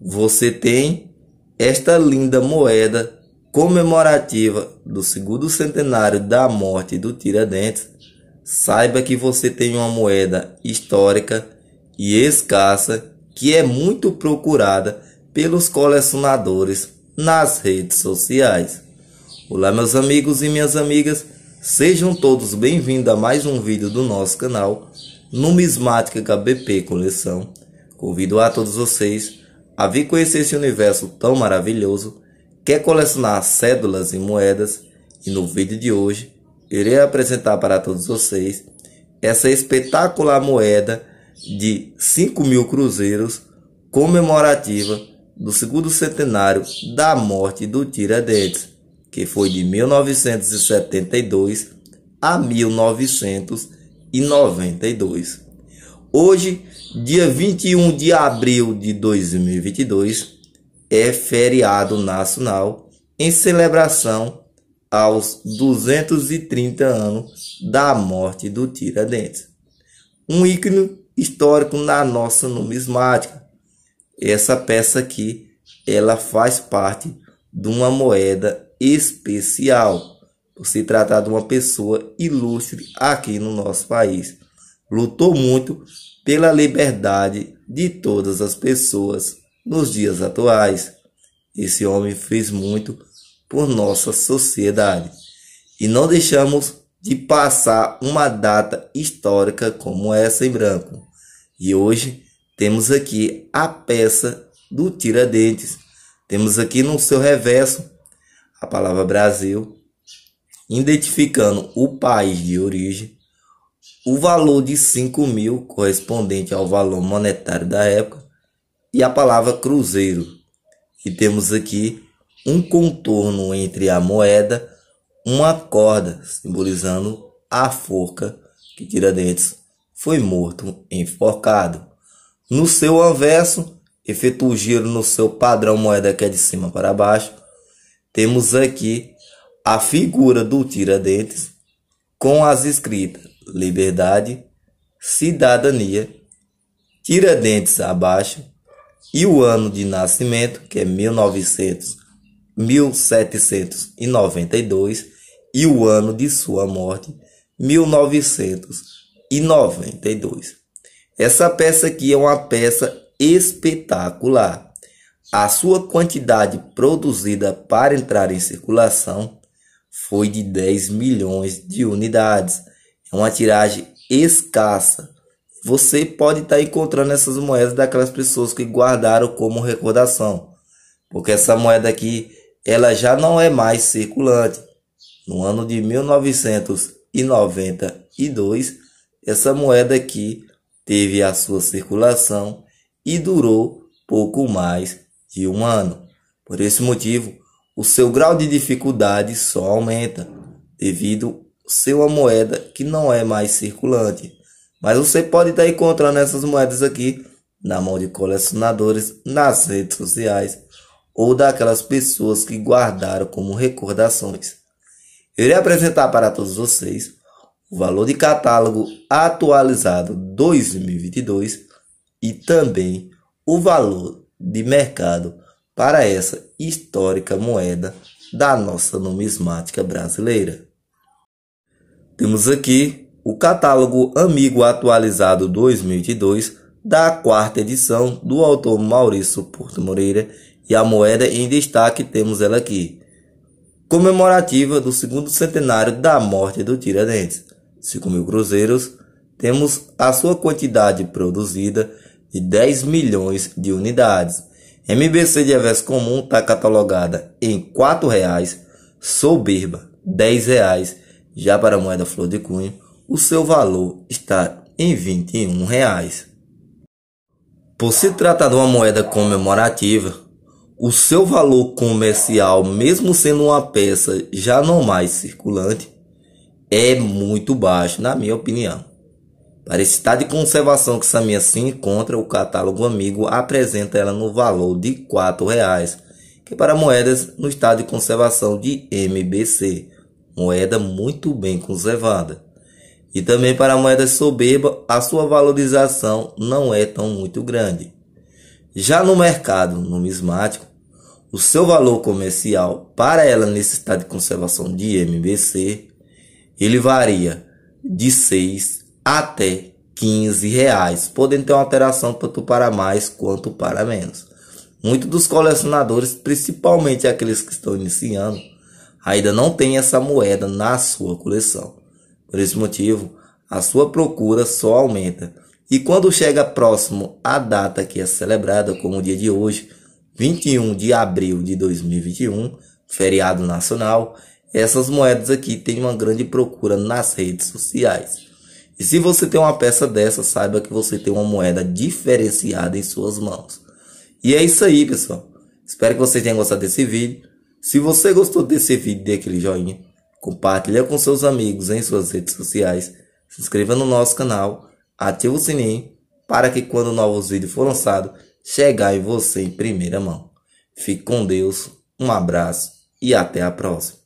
você tem esta linda moeda comemorativa do segundo centenário da morte do Tiradentes. Saiba que você tem uma moeda histórica e escassa que é muito procurada pelos colecionadores nas redes sociais. Olá, meus amigos e minhas amigas, sejam todos bem-vindos a mais um vídeo do nosso canal Numismática KBP Coleção. Convido a todos vocês a Vi conhecer esse universo tão maravilhoso, quer colecionar cédulas e moedas, e no vídeo de hoje irei apresentar para todos vocês essa espetacular moeda de 5 mil cruzeiros comemorativa do segundo centenário da morte do Tiradentes, que foi de 1972 a 1992. Hoje, dia 21 de abril de 2022, é feriado nacional em celebração aos 230 anos da morte do Tiradentes. Um ícone histórico na nossa numismática. Essa peça aqui, ela faz parte de uma moeda especial. Por se tratar de uma pessoa ilustre aqui no nosso país lutou muito pela liberdade de todas as pessoas nos dias atuais. Esse homem fez muito por nossa sociedade e não deixamos de passar uma data histórica como essa em branco. E hoje temos aqui a peça do Tiradentes. Temos aqui no seu reverso a palavra Brasil, identificando o país de origem, o valor de 5 mil, correspondente ao valor monetário da época, e a palavra cruzeiro. E temos aqui um contorno entre a moeda, uma corda, simbolizando a forca que Tiradentes foi morto enforcado. No seu anverso, efetua o giro no seu padrão moeda que é de cima para baixo. Temos aqui a figura do Tiradentes com as escritas Liberdade, Cidadania, Tiradentes abaixo, e o ano de nascimento, que é 1900, 1792, e o ano de sua morte, 1992. Essa peça aqui é uma peça espetacular. A sua quantidade produzida para entrar em circulação foi de 10 milhões de unidades uma tiragem escassa. Você pode estar tá encontrando essas moedas daquelas pessoas que guardaram como recordação, porque essa moeda aqui ela já não é mais circulante. No ano de 1992, essa moeda aqui teve a sua circulação e durou pouco mais de um ano. Por esse motivo, o seu grau de dificuldade só aumenta devido ser uma moeda que não é mais circulante. Mas você pode estar encontrando essas moedas aqui na mão de colecionadores, nas redes sociais ou daquelas pessoas que guardaram como recordações. Eu irei apresentar para todos vocês o valor de catálogo atualizado 2022 e também o valor de mercado para essa histórica moeda da nossa numismática brasileira. Temos aqui o catálogo Amigo Atualizado 2002 da quarta edição do autor Maurício Porto Moreira e a moeda em destaque temos ela aqui. Comemorativa do segundo centenário da morte do Tiradentes. 5 mil cruzeiros. Temos a sua quantidade produzida de 10 milhões de unidades. MBC de Aves Comum está catalogada em R$ 4,00, Soberba R$ 10,00 já para a moeda flor de cunho, o seu valor está em R$ 21. Reais. Por se tratar de uma moeda comemorativa, o seu valor comercial, mesmo sendo uma peça já não mais circulante, é muito baixo, na minha opinião. Para esse estado de conservação que Samia se encontra, o catálogo amigo apresenta ela no valor de R$ reais, que para moedas no estado de conservação de MBC moeda muito bem conservada. E também para a moeda soberba, a sua valorização não é tão muito grande. Já no mercado numismático, o seu valor comercial para ela necessitar de conservação de MBC, ele varia de 6 até 15 reais, podendo ter uma alteração tanto para mais quanto para menos. Muitos dos colecionadores, principalmente aqueles que estão iniciando, ainda não tem essa moeda na sua coleção. Por esse motivo, a sua procura só aumenta. E quando chega próximo à data que é celebrada, como o dia de hoje, 21 de abril de 2021, feriado nacional, essas moedas aqui têm uma grande procura nas redes sociais. E se você tem uma peça dessa, saiba que você tem uma moeda diferenciada em suas mãos. E é isso aí, pessoal. Espero que vocês tenham gostado desse vídeo. Se você gostou desse vídeo, dê aquele joinha, compartilhe com seus amigos em suas redes sociais, se inscreva no nosso canal, ative o sininho para que quando novos vídeos for lançados chegar em você em primeira mão. Fique com Deus, um abraço e até a próxima.